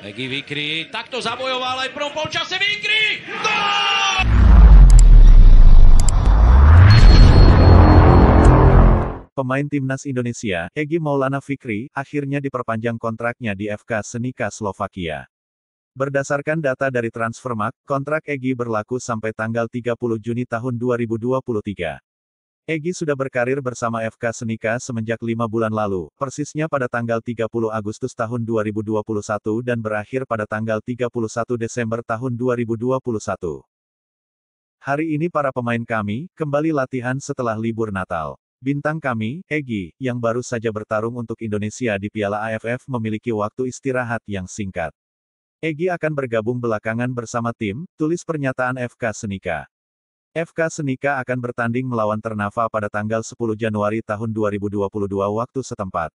Egi Vikri, takto zabojoval aj v prvom polčase Vikri! Pemain timnas Indonesia, Egi Maulana Fikri, akhirnya diperpanjang kontraknya di FK Senika Slovakia. Berdasarkan data dari Transfermarkt, kontrak Egi berlaku sampai tanggal 30 Juni tahun 2023. Egi sudah berkarir bersama FK Senika semenjak lima bulan lalu, persisnya pada tanggal 30 Agustus tahun 2021 dan berakhir pada tanggal 31 Desember tahun 2021. Hari ini para pemain kami, kembali latihan setelah libur Natal. Bintang kami, Egi, yang baru saja bertarung untuk Indonesia di Piala AFF memiliki waktu istirahat yang singkat. Egi akan bergabung belakangan bersama tim, tulis pernyataan FK Senika. FK Senika akan bertanding melawan Ternava pada tanggal 10 Januari tahun 2022 waktu setempat.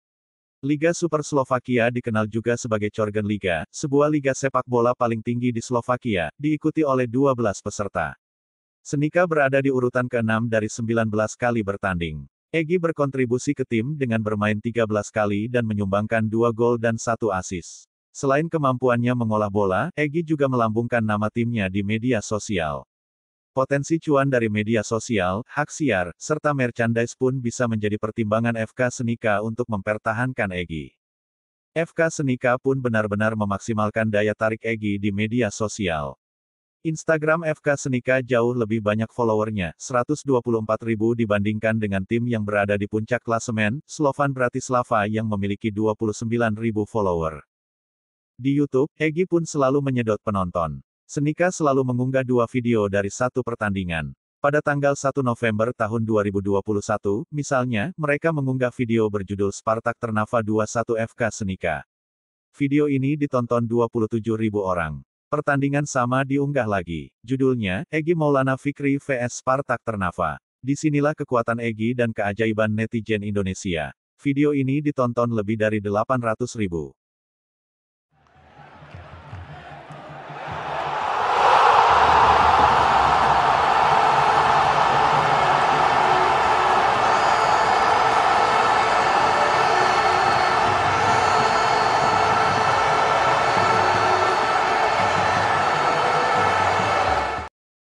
Liga Super Slovakia dikenal juga sebagai Corgen Liga, sebuah liga sepak bola paling tinggi di Slovakia, diikuti oleh 12 peserta. Senika berada di urutan ke-6 dari 19 kali bertanding. Egi berkontribusi ke tim dengan bermain 13 kali dan menyumbangkan 2 gol dan 1 asis. Selain kemampuannya mengolah bola, Egi juga melambungkan nama timnya di media sosial. Potensi cuan dari media sosial, hak siar, serta merchandise pun bisa menjadi pertimbangan FK Senika untuk mempertahankan Egi. FK Senika pun benar-benar memaksimalkan daya tarik Egi di media sosial. Instagram FK Senika jauh lebih banyak followernya, 124.000 dibandingkan dengan tim yang berada di puncak klasemen, Slovan Bratislava yang memiliki 29.000 follower. Di YouTube, Egi pun selalu menyedot penonton. Senika selalu mengunggah dua video dari satu pertandingan. Pada tanggal 1 November tahun 2021, misalnya, mereka mengunggah video berjudul Spartak Ternava 21 FK Senika. Video ini ditonton ribu orang. Pertandingan sama diunggah lagi. Judulnya, Egi Maulana Fikri vs Spartak Ternava. Disinilah kekuatan Egi dan keajaiban netizen Indonesia. Video ini ditonton lebih dari 800 ribu.